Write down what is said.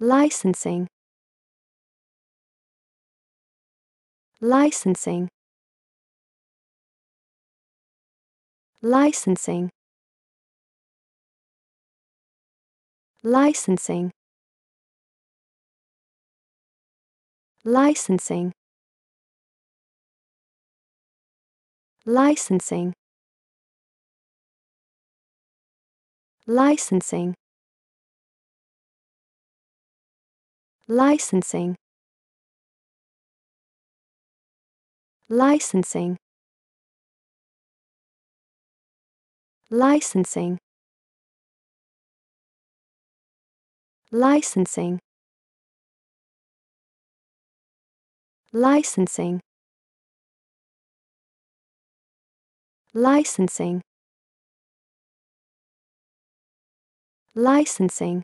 licensing licensing licensing licensing licensing licensing licensing licensing licensing licensing licensing licensing licensing licensing